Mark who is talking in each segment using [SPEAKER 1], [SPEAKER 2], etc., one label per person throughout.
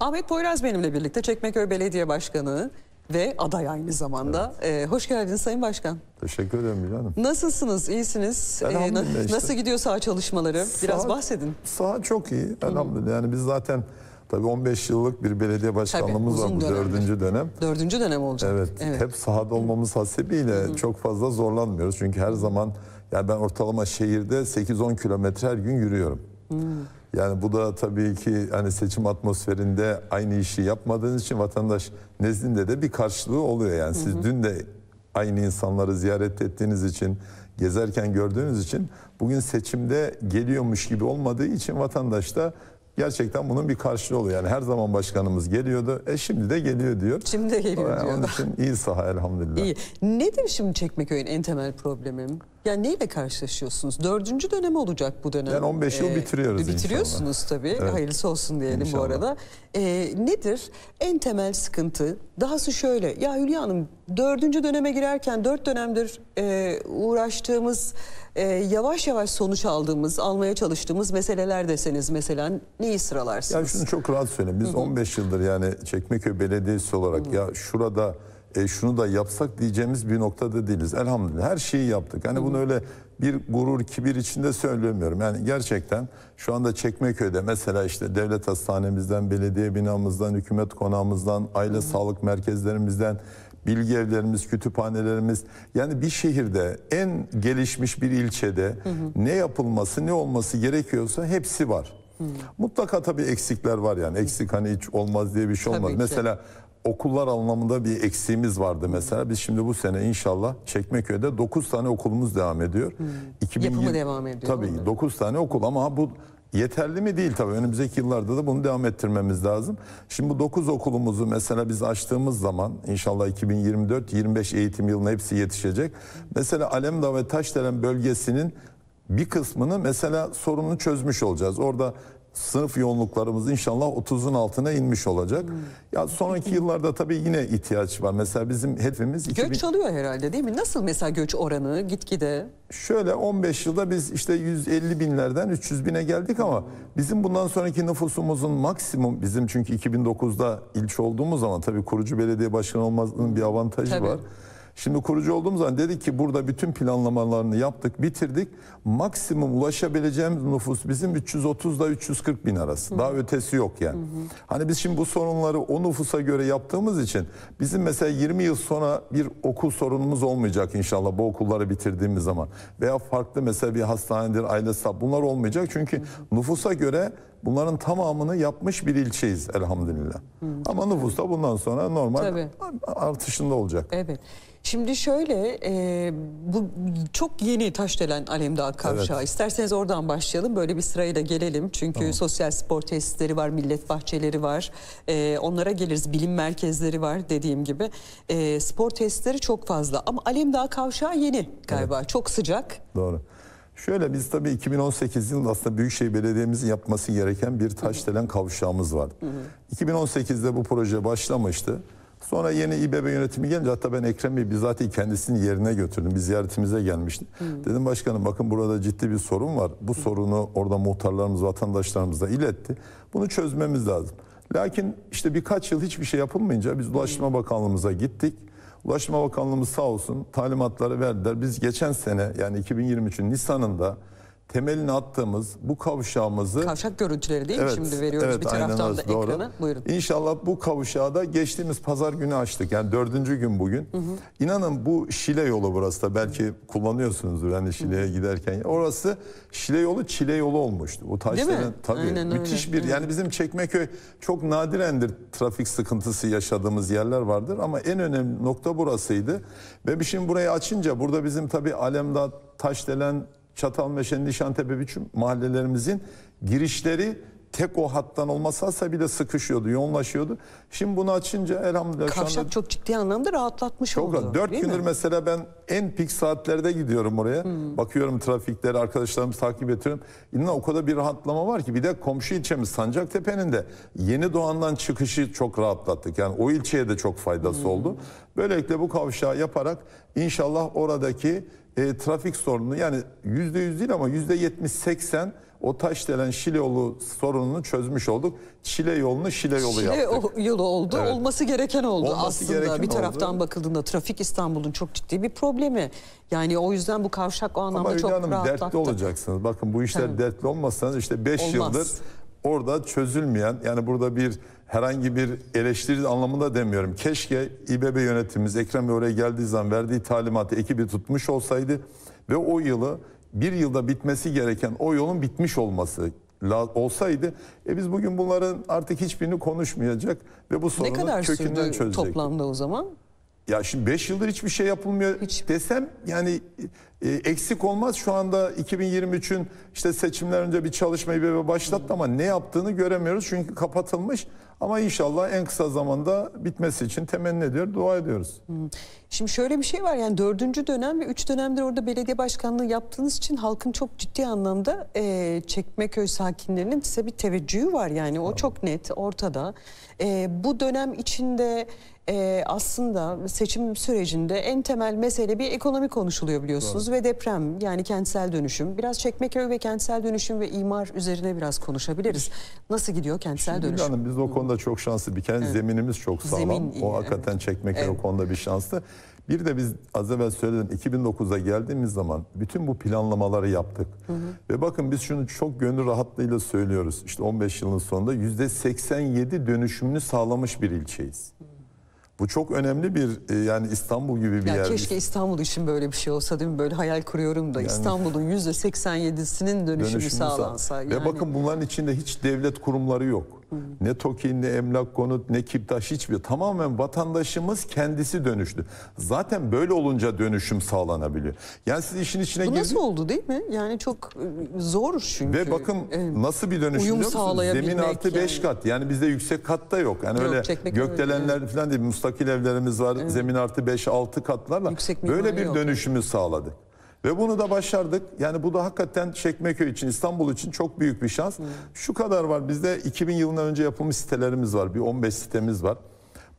[SPEAKER 1] Ahmet Poyraz benimle birlikte Çekmeköy Belediye Başkanı ve aday aynı zamanda. Evet. Ee, hoş geldiniz Sayın Başkan.
[SPEAKER 2] Teşekkür ederim Bilal Hanım.
[SPEAKER 1] Nasılsınız? İyisiniz? Ee, na işte. Nasıl gidiyor saha çalışmaları? Saha, Biraz
[SPEAKER 2] bahsedin. Saha çok iyi. Elhamdülillah. Yani biz zaten tabii 15 yıllık bir belediye başkanlığımız tabii, var bu dördüncü dönem. Dördüncü dönem olacak. Evet. evet. Hep sahada olmamız hasebiyle Hı çok fazla zorlanmıyoruz. Çünkü her zaman yani ben ortalama şehirde 8-10 kilometre her gün yürüyorum. Hmm. Yani bu da tabii ki hani seçim atmosferinde aynı işi yapmadığınız için vatandaş nezdinde de bir karşılığı oluyor. Yani siz hı hı. dün de aynı insanları ziyaret ettiğiniz için, gezerken gördüğünüz için bugün seçimde geliyormuş gibi olmadığı için vatandaş da gerçekten bunun bir karşılığı oluyor. Yani her zaman başkanımız geliyordu. E şimdi de geliyor diyor. Şimdi de geliyor yani diyor. Onun için iyi saha elhamdülillah. İyi.
[SPEAKER 1] Nedir şimdi Çekmeköy'ün en temel problemi? Yani neyle karşılaşıyorsunuz? Dördüncü dönem olacak bu dönem. Yani 15 yıl ee, bitiriyoruz e, Bitiriyorsunuz inşallah. tabii. Evet. Hayırlısı olsun diyelim inşallah. bu arada. Ee, nedir en temel sıkıntı? Dahası şöyle. Ya Hülya Hanım dördüncü döneme girerken dört dönemdir e, uğraştığımız e, yavaş yavaş sonuç aldığımız, almaya çalıştığımız meseleler deseniz mesela neyi sıralarsınız?
[SPEAKER 2] Ya şunu çok rahat söyleyeyim. Biz Hı -hı. 15 yıldır yani Çekmeköy Belediyesi olarak Hı -hı. ya şurada e, şunu da yapsak diyeceğimiz bir noktada değiliz. Elhamdülillah her şeyi yaptık. Hani bunu öyle bir gurur, kibir içinde söylemiyorum. Yani gerçekten şu anda Çekmeköy'de mesela işte devlet hastanemizden, belediye binamızdan, hükümet konağımızdan, aile Hı. sağlık merkezlerimizden, bilgi evlerimiz, kütüphanelerimiz yani bir şehirde en gelişmiş bir ilçede hı hı. ne yapılması, ne olması gerekiyorsa hepsi var. Hmm. Mutlaka tabii eksikler var yani. Eksik hani hiç olmaz diye bir şey olmaz. Mesela okullar anlamında bir eksiğimiz vardı mesela. Biz şimdi bu sene inşallah Çekmeköy'de 9 tane okulumuz devam ediyor. Hmm. 2020, Yapımı devam ediyor. Tabii onları. 9 tane okul ama bu yeterli mi değil tabii. Önümüzdeki yıllarda da bunu devam ettirmemiz lazım. Şimdi bu 9 okulumuzu mesela biz açtığımız zaman inşallah 2024-25 eğitim yılına hepsi yetişecek. Mesela Alemdağ ve Taşdelen bölgesinin bir kısmını mesela sorununu çözmüş olacağız. Orada sınıf yoğunluklarımız inşallah 30'un altına inmiş olacak. Hmm. Ya sonraki yıllarda tabii yine ihtiyaç var. Mesela bizim hedefimiz... 2000...
[SPEAKER 1] Göç alıyor herhalde değil mi? Nasıl mesela göç oranı gitgide? Şöyle
[SPEAKER 2] 15 yılda biz işte 150 binlerden 300 bine geldik ama bizim bundan sonraki nüfusumuzun maksimum bizim çünkü 2009'da ilçe olduğumuz zaman tabii kurucu belediye başkanı olmasının bir avantajı tabii. var. Şimdi kurucu olduğum zaman dedik ki burada bütün planlamalarını yaptık, bitirdik. Maksimum ulaşabileceğimiz nüfus bizim 330 ile 340 bin arası. Hı. Daha ötesi yok yani. Hı Hani biz şimdi bu sorunları o nüfusa göre yaptığımız için bizim mesela 20 yıl sonra bir okul sorunumuz olmayacak inşallah bu okulları bitirdiğimiz zaman. Veya farklı mesela bir hastanedir, aile sahip bunlar olmayacak. Çünkü hı. nüfusa göre Bunların tamamını yapmış bir ilçeyiz elhamdülillah. Hı. Hmm. Ama nüfus da bundan sonra normal Tabii. artışında olacak. Evet.
[SPEAKER 1] Şimdi şöyle e, bu çok yeni Taşdelen Alemdağ Kavşağı. Evet. İsterseniz oradan başlayalım. Böyle bir sırayla gelelim. Çünkü tamam. sosyal spor tesisleri var, millet bahçeleri var. E, onlara geliriz. Bilim merkezleri var dediğim gibi. E, spor tesisleri çok fazla. Ama Alemdağ Kavşağı yeni galiba. Evet. Çok sıcak.
[SPEAKER 2] Doğru. Şöyle biz tabii 2018 yılında aslında Büyükşehir Belediye'mizin yapması gereken bir taşdelen kavşağımız var. 2018'de bu proje başlamıştı. Sonra yeni İBB yönetimi gelince hatta ben Ekrem Bey bizzat kendisini yerine götürdüm. Bir ziyaretimize gelmişti. Dedim başkanım bakın burada ciddi bir sorun var. Bu Hı. sorunu orada muhtarlarımız, vatandaşlarımız da iletti. Bunu çözmemiz lazım. Lakin işte birkaç yıl hiçbir şey yapılmayınca biz Ulaştırma Bakanlığımıza gittik. Ulaştırma Bakanlığımız sağ olsun talimatları verdiler. Biz geçen sene yani 2023'ün Nisan'ında temelini attığımız bu kavşağımızı... Kavşak görüntüleri değil evet, mi şimdi veriyoruz evet, bir taraftan aynen, da doğru. ekranı? Buyurun. İnşallah bu kavşağı da geçtiğimiz pazar günü açtık. Yani dördüncü gün bugün. Hı hı. İnanın bu Şile yolu burası da belki hı. kullanıyorsunuzdur hani Şile'ye giderken. Orası Şile yolu Çile yolu olmuştu. Bu taşların tabii aynen, müthiş öyle. bir hı. yani bizim Çekmeköy çok nadirendir trafik sıkıntısı yaşadığımız yerler vardır. Ama en önemli nokta burasıydı. Ve şimdi burayı açınca burada bizim tabii Alemdağ Taşdelen Çatalmeşe, Nişantepe, Biçim mahallelerimizin girişleri tek o hattan olmasa bile sıkışıyordu, yoğunlaşıyordu. Şimdi bunu açınca elhamdülillah... Kavşak anda, çok ciddi anlamda rahatlatmış çok oldu. Rahat. Dört gündür mi? mesela ben en pik saatlerde gidiyorum oraya. Hmm. Bakıyorum trafikleri, arkadaşlarımız takip ediyorum. İnan o kadar bir rahatlama var ki. Bir de komşu ilçemiz Sancaktepe'nin de yeni doğandan çıkışı çok rahatlattık. Yani o ilçeye de çok faydası hmm. oldu. Böylelikle bu kavşağı yaparak inşallah oradaki e, trafik sorununu yani yüzde yüz değil ama yüzde 70 seksen o taş denen Şile yolu sorununu çözmüş olduk. Şile yolunu Şile yolu Şile yaptık.
[SPEAKER 1] Şile yolu oldu. Evet. Olması gereken oldu Olması aslında. Gereken bir taraftan oldu. bakıldığında trafik İstanbul'un çok ciddi bir problemi. Yani o yüzden bu kavşak o anlamda Ama çok Hanım, rahatlattı. dertli
[SPEAKER 2] olacaksınız. Bakın bu işler evet. dertli olmasanız işte 5 yıldır orada çözülmeyen yani burada bir herhangi bir eleştiri anlamında demiyorum. Keşke İBB yönetimimiz Ekrem Bey oraya geldiği zaman verdiği talimatı ekibi tutmuş olsaydı ve o yılı bir yılda bitmesi gereken o yolun bitmiş olması olsaydı e biz bugün bunların artık hiçbirini konuşmayacak ve bu sorunu kökünden çözecek. Ne kadar sürdü toplamda o zaman? Ya şimdi 5 yıldır hiçbir şey yapılmıyor Hiç. desem yani e, eksik olmaz. Şu anda 2023'ün işte seçimler önce bir çalışmayı bir başlattı hmm. ama ne yaptığını göremiyoruz. Çünkü kapatılmış. Ama inşallah en kısa zamanda bitmesi için temenni ediyor, dua ediyoruz. Şimdi şöyle bir
[SPEAKER 1] şey var yani dördüncü dönem ve üç dönemdir orada belediye başkanlığı yaptığınız için halkın çok ciddi anlamda e, Çekmeköy sakinlerinin size bir teveccühü var yani o çok net ortada. E, bu dönem içinde e, aslında seçim sürecinde en temel mesele bir ekonomi konuşuluyor biliyorsunuz Doğru. ve deprem yani kentsel dönüşüm. Biraz Çekmeköy ve kentsel dönüşüm ve imar üzerine biraz konuşabiliriz. Nasıl gidiyor kentsel Şimdi dönüşüm?
[SPEAKER 2] Hanım, biz o konu konuda çok şanslı. Bir kere evet. zeminimiz çok sağlam. Zemin o hakikaten evet. çekmek evet. o konuda bir şanslı. Bir de biz az evvel söyledim 2009'a geldiğimiz zaman bütün bu planlamaları yaptık. Hı hı. Ve bakın biz şunu çok gönül rahatlığıyla söylüyoruz. İşte 15 yılın sonunda %87 dönüşümünü sağlamış bir ilçeyiz. Bu çok önemli bir e, yani İstanbul gibi bir yani yer. Keşke
[SPEAKER 1] İstanbul için böyle bir şey olsa değil mi? Böyle hayal kuruyorum da yani, İstanbul'un %87'sinin dönüşümü, dönüşümü sağlansa. Sağ... Yani. Ve
[SPEAKER 2] bakın bunların içinde hiç devlet kurumları yok. Ne TOKİ, ne emlak konut, ne KİPTAŞ hiçbir. Tamamen vatandaşımız kendisi dönüştü. Zaten böyle olunca dönüşüm sağlanabiliyor. Yani siz işin içine Bu girdi... nasıl
[SPEAKER 1] oldu değil mi? Yani çok e,
[SPEAKER 2] zor çünkü. Ve bakın e, nasıl bir dönüşüm uyum sağlayabilmek. Zemin artı 5 yani. Beş kat. Yani bizde yüksek katta yok. Yani yok, öyle gökdelenler falan değil. Müstakil evlerimiz var. Evet. Zemin artı 5-6 katlarla. Yüksek böyle bir yok. dönüşümü sağladık. Ve bunu da başardık. Yani bu da hakikaten Çekmeköy için, İstanbul için çok büyük bir şans. Hı. Şu kadar var. Bizde 2000 yılından önce yapılmış sitelerimiz var. Bir 15 sitemiz var.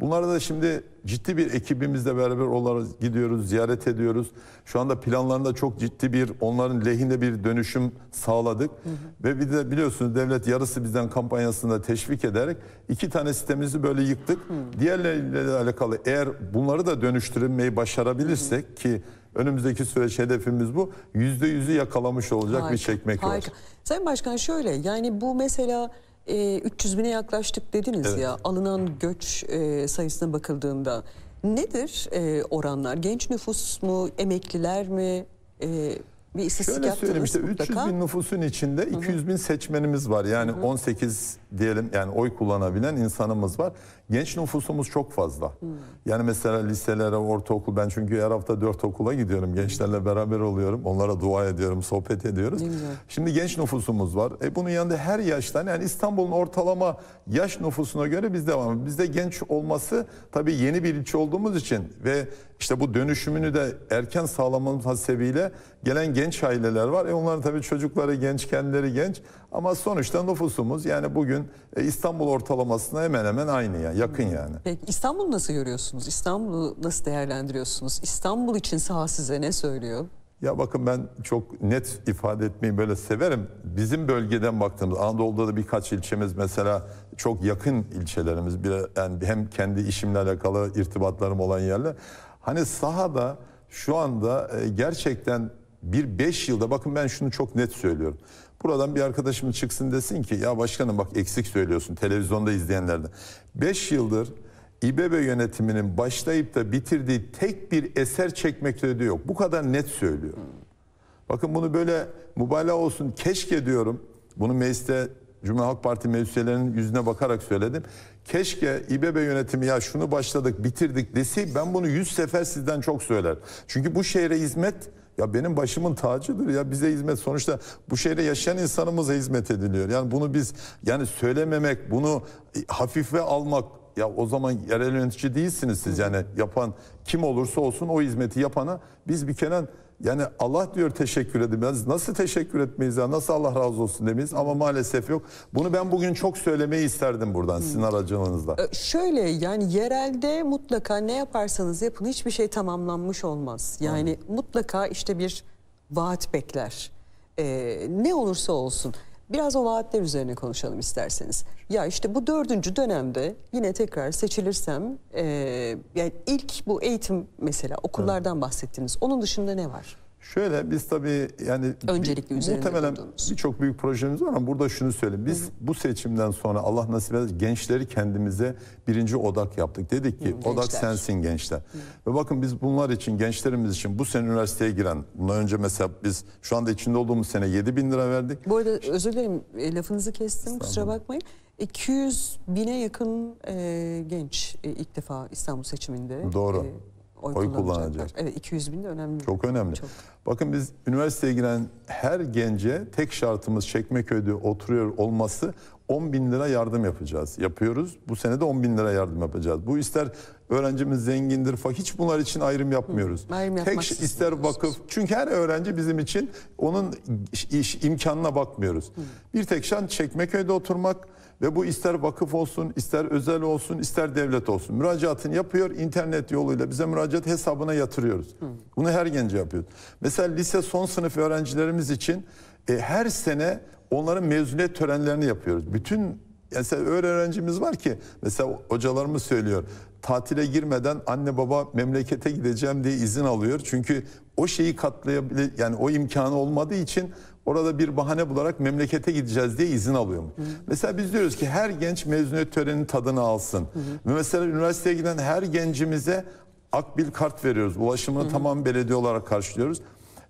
[SPEAKER 2] Bunlara da şimdi ciddi bir ekibimizle beraber onlara gidiyoruz, ziyaret ediyoruz. Şu anda planlarında çok ciddi bir onların lehinde bir dönüşüm sağladık. Hı hı. Ve bir de biliyorsunuz devlet yarısı bizden kampanyasında teşvik ederek iki tane sitemizi böyle yıktık. Hı. Diğerleriyle alakalı eğer bunları da dönüştürmeyi başarabilirsek hı hı. ki Önümüzdeki süreç hedefimiz bu. Yüzde yüzü yakalamış olacak harika, bir çekmek harika. var.
[SPEAKER 1] Sayın Başkan şöyle yani bu mesela e, 300 bine yaklaştık dediniz evet. ya alınan göç e, sayısına bakıldığında nedir e, oranlar? Genç nüfus mu, emekliler mi? E, bir istatistik Şöyle söyleyeyim işte mutlaka. 300 bin
[SPEAKER 2] nüfusun içinde 200 bin seçmenimiz var. Yani Hı -hı. 18 diyelim yani oy kullanabilen insanımız var. Genç nüfusumuz çok fazla. Hmm. Yani mesela liselere, ortaokul ben çünkü her hafta dört okula gidiyorum. Gençlerle beraber oluyorum. Onlara dua ediyorum, sohbet ediyoruz. Şimdi genç nüfusumuz var. E bunun yanında her yaştan yani İstanbul'un ortalama yaş nüfusuna göre biz devam. Bizde genç olması tabii yeni bir ilçe olduğumuz için ve işte bu dönüşümünü de erken sağlamamız hasebiyle gelen genç aileler var. E onların tabii çocukları genç, kendileri genç. Ama sonuçta nüfusumuz yani bugün e, İstanbul ortalamasına hemen hemen aynı yani yakın yani.
[SPEAKER 1] Peki İstanbul'u nasıl görüyorsunuz? İstanbul'u nasıl değerlendiriyorsunuz? İstanbul için saha size ne söylüyor?
[SPEAKER 2] Ya bakın ben çok net ifade etmeyi böyle severim. Bizim bölgeden baktığımız Anadolu'da da birkaç ilçemiz mesela çok yakın ilçelerimiz. Bir, yani hem kendi işimle alakalı irtibatlarım olan yerler. Hani sahada şu anda e, gerçekten bir beş yılda bakın ben şunu çok net söylüyorum. Buradan bir arkadaşım çıksın desin ki ya başkanım bak eksik söylüyorsun televizyonda izleyenlerden. 5 yıldır İBB yönetiminin başlayıp da bitirdiği tek bir eser çekmekte de yok. Bu kadar net söylüyor. Bakın bunu böyle mübalağa olsun keşke diyorum. Bunu mecliste Cumhuriyet Halk Parti meclislerinin yüzüne bakarak söyledim. Keşke İBB yönetimi ya şunu başladık bitirdik desi ben bunu yüz sefer sizden çok söyler. Çünkü bu şehre hizmet ya benim başımın tacıdır ya bize hizmet sonuçta bu şehre yaşayan insanımıza hizmet ediliyor. Yani bunu biz yani söylememek, bunu hafife almak ya o zaman yerel yönetici değilsiniz siz yani yapan kim olursa olsun o hizmeti yapana biz bir kere yani Allah diyor teşekkür edilmez. Nasıl teşekkür etmeyiz ya? Nasıl Allah razı olsun demeyiz? Ama maalesef yok. Bunu ben bugün çok söylemeyi isterdim buradan sizin hmm. aracılığınızla.
[SPEAKER 1] Ee, şöyle yani yerelde mutlaka ne yaparsanız yapın hiçbir şey tamamlanmış olmaz. Yani Hı. mutlaka işte bir vaat bekler. Ee, ne olursa olsun. Biraz o vaatler üzerine konuşalım isterseniz. Ya işte bu dördüncü dönemde yine tekrar seçilirsem e, yani ilk bu eğitim mesela okullardan bahsettiniz. Onun dışında ne var?
[SPEAKER 2] Şöyle biz tabii yani Öncelikli bir, muhtemelen birçok büyük projemiz var ama burada şunu söyleyeyim. Biz hı hı. bu seçimden sonra Allah nasip eder gençleri kendimize birinci odak yaptık. Dedik ki hı, odak sensin gençler. Hı. Ve bakın biz bunlar için gençlerimiz için bu sene üniversiteye giren bundan önce mesela biz şu anda içinde olduğumuz sene 7 bin lira verdik.
[SPEAKER 1] Bu arada özür dilerim e, lafınızı kestim kusura bakmayın. 200 bine yakın e, genç e, ilk defa İstanbul seçiminde Doğru. E,
[SPEAKER 2] oy, oy kullanacaklar. kullanacak. Evet 200 bin de önemli. Çok önemli. Çok. Bakın biz üniversiteye giren her gence tek şartımız Çekmeköy'de oturuyor olması 10 bin lira yardım yapacağız. Yapıyoruz. Bu sene de 10 bin lira yardım yapacağız. Bu ister öğrencimiz zengindir falan. Hiç bunlar için ayrım yapmıyoruz. Hı, ayrım Tek ister vakıf. Şey. Çünkü her öğrenci bizim için onun iş, iş imkanına bakmıyoruz. Hı. Bir tek şans Çekmeköy'de oturmak ve bu ister vakıf olsun, ister özel olsun, ister devlet olsun. Müracaatını yapıyor, internet yoluyla bize müracaat hesabına yatırıyoruz. Bunu her gence yapıyor. Mesela lise son sınıf öğrencilerimiz için e, her sene onların mezuniyet törenlerini yapıyoruz. Bütün mesela öğrencimiz var ki mesela hocalarımız söylüyor tatile girmeden anne baba memlekete gideceğim diye izin alıyor. Çünkü o şeyi katlayabilir yani o imkanı olmadığı için orada bir bahane bularak memlekete gideceğiz diye izin alıyor. Hı, Mesela biz diyoruz ki her genç mezuniyet töreninin tadını alsın. Hı Mesela üniversiteye giden her gencimize akbil kart veriyoruz. Ulaşımını hı hı. tamam belediye olarak karşılıyoruz.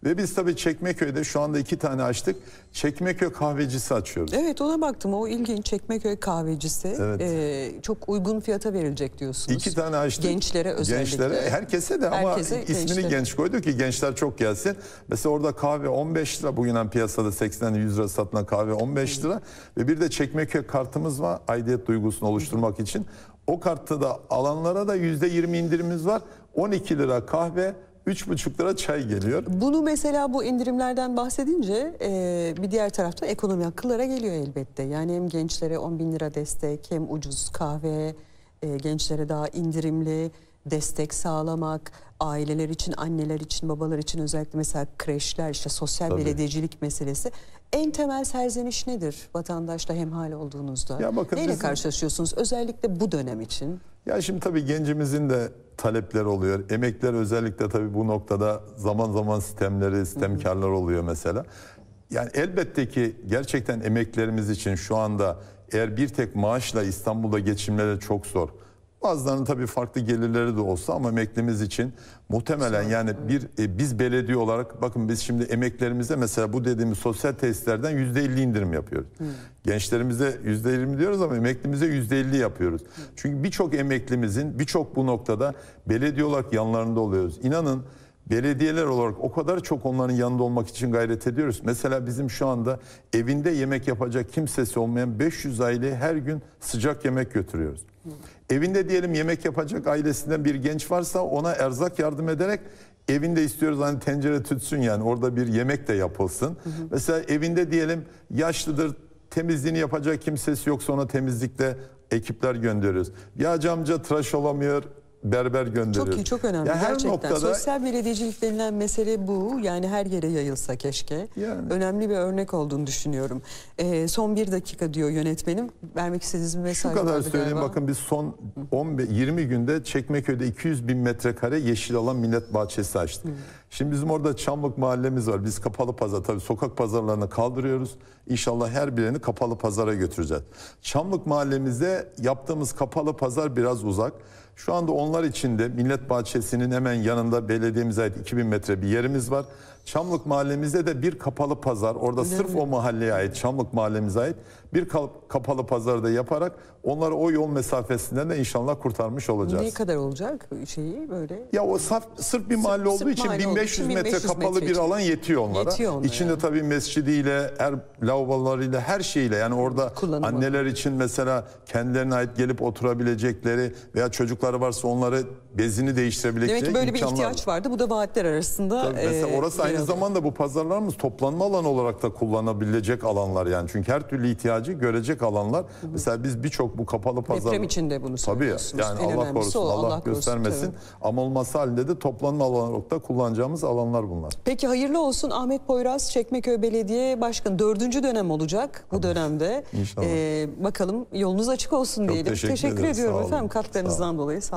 [SPEAKER 2] Ve biz tabii Çekmeköy'de şu anda iki tane açtık. Çekmeköy kahvecisi açıyoruz.
[SPEAKER 1] Evet ona baktım o ilginç Çekmeköy kahvecisi. Evet. E, çok uygun fiyata verilecek diyorsunuz.
[SPEAKER 2] İki tane açtık. Gençlere özellikle. Gençlere herkese de ama herkese, ismini genç koyduk ki gençler çok gelsin. Mesela orada kahve 15 lira bugünen piyasada 80-100 lira satılan kahve 15 lira. Ve bir de Çekmeköy kartımız var aidiyet duygusunu oluşturmak için. O kartta da alanlara da %20 indirimimiz var. 12 lira kahve, 3,5 lira çay geliyor.
[SPEAKER 1] Bunu mesela bu indirimlerden bahsedince e, bir diğer tarafta ekonomi akıllara geliyor elbette. Yani hem gençlere 10 bin lira destek hem ucuz kahve e, gençlere daha indirimli destek sağlamak, aileler için, anneler için, babalar için özellikle mesela kreşler, işte sosyal Tabii. belediyecilik meselesi. En temel serzeniş nedir vatandaşla hemhal olduğunuzda? Ya bakın Neyle bizim... karşılaşıyorsunuz özellikle bu dönem için?
[SPEAKER 2] Ya şimdi tabii gencimizin de talepler oluyor. Emekler özellikle tabii bu noktada zaman zaman sistemleri, sistemkarlar oluyor mesela. Yani elbette ki gerçekten emeklerimiz için şu anda eğer bir tek maaşla İstanbul'da geçimleri çok zor. Bazılarının tabii farklı gelirleri de olsa ama emeklimiz için muhtemelen yani bir e, biz belediye olarak bakın biz şimdi emeklerimize mesela bu dediğimiz sosyal tesislerden %50 indirim yapıyoruz. Hı. Hmm. Gençlerimize %20 diyoruz ama emeklimize %50 yapıyoruz. Hı. Hmm. Çünkü birçok emeklimizin birçok bu noktada belediye olarak yanlarında oluyoruz. İnanın Belediyeler olarak o kadar çok onların yanında olmak için gayret ediyoruz. Mesela bizim şu anda evinde yemek yapacak kimsesi olmayan 500 aileye her gün sıcak yemek götürüyoruz. Evinde diyelim yemek yapacak ailesinden bir genç varsa ona erzak yardım ederek evinde istiyoruz hani tencere tütsün yani orada bir yemek de yapılsın. Hı hı. Mesela evinde diyelim yaşlıdır temizliğini yapacak kimsesi yoksa ona temizlikte ekipler gönderiyoruz. Ya camca tıraş olamıyor, berber gönderiyoruz. Çok iyi, çok önemli yani gerçekten. Noktada...
[SPEAKER 1] Sosyal belediyecilik denilen mesele bu. Yani her yere yayılsa keşke. Yani. Önemli bir örnek olduğunu düşünüyorum. Ee, son bir dakika diyor yönetmenim. Vermek istediğiniz bir mesaj Şu kadar söyleyeyim galiba. bakın
[SPEAKER 2] biz son 15, 20 günde Çekmeköy'de 200 bin metrekare yeşil alan millet bahçesi açtık. Hmm. Şimdi bizim orada Çamlık mahallemiz var. Biz kapalı pazar tabii sokak pazarlarını kaldırıyoruz. İnşallah her birini kapalı pazara götüreceğiz. Çamlık mahallemizde yaptığımız kapalı pazar biraz uzak. Şu anda onlar için de Millet Bahçesi'nin hemen yanında belediyemize ait 2000 metre bir yerimiz var. Çamlık mahallemizde de bir kapalı pazar. Orada Öyle sırf mi? o mahalleye ait, Çamlık mahallemize ait bir kapalı pazarda yaparak onları o yol mesafesinden de inşallah kurtarmış olacağız. Ne
[SPEAKER 1] kadar olacak şeyi böyle?
[SPEAKER 2] Ya o saf, sırf bir mahalle sırf, olduğu sırf için mahalle 1500 olduğu metre 1500 kapalı metre bir alan yetiyor onlara. Yetiyor onlara. İçinde yani. tabii mescidiyle, er, lavabolarıyla her şeyle yani orada Kullanımı. anneler için mesela kendilerine ait gelip oturabilecekleri veya çocukları varsa onları bezini değiştirebilecekleri Demek ki böyle imkanlar. bir ihtiyaç
[SPEAKER 1] vardı. Bu da vaatler arasında. Tabii mesela e, orası aynı
[SPEAKER 2] zamanda bu pazarlarımız toplanma alanı olarak da kullanabilecek alanlar yani. Çünkü her türlü ihtiyacı öğrenci görecek alanlar. Hı hı. Mesela biz birçok bu kapalı pazar... Deprem içinde bunu söylüyorsunuz. Tabii yani Allah korusun, Allah, Allah göstermesin. Korusun, Ama olması halinde de toplanma alanı kullanacağımız alanlar bunlar.
[SPEAKER 1] Peki hayırlı olsun Ahmet Poyraz Çekmeköy Belediye Başkanı. Dördüncü dönem olacak bu tabii. dönemde. İnşallah. Ee, bakalım yolunuz açık olsun Çok diyelim. Teşekkür, teşekkür ediyorum efendim katkılarınızdan dolayı. Sağ olun.